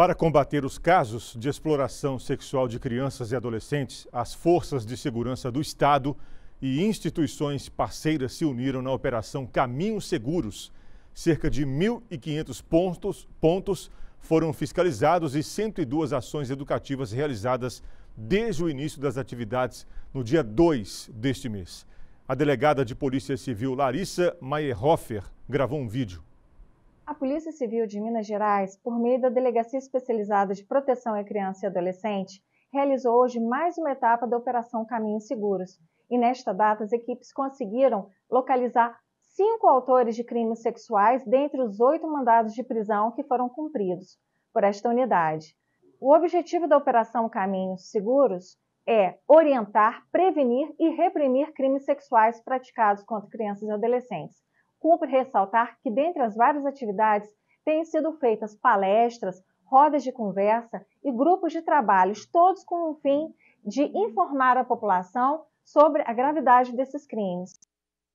Para combater os casos de exploração sexual de crianças e adolescentes, as forças de segurança do Estado e instituições parceiras se uniram na Operação Caminhos Seguros. Cerca de 1.500 pontos, pontos foram fiscalizados e 102 ações educativas realizadas desde o início das atividades no dia 2 deste mês. A delegada de Polícia Civil Larissa Meyerhofer gravou um vídeo a Polícia Civil de Minas Gerais, por meio da Delegacia Especializada de Proteção à Criança e Adolescente, realizou hoje mais uma etapa da Operação Caminhos Seguros. E nesta data, as equipes conseguiram localizar cinco autores de crimes sexuais dentre os oito mandados de prisão que foram cumpridos por esta unidade. O objetivo da Operação Caminhos Seguros é orientar, prevenir e reprimir crimes sexuais praticados contra crianças e adolescentes Cumpre ressaltar que, dentre as várias atividades, têm sido feitas palestras, rodas de conversa e grupos de trabalhos, todos com o fim de informar a população sobre a gravidade desses crimes.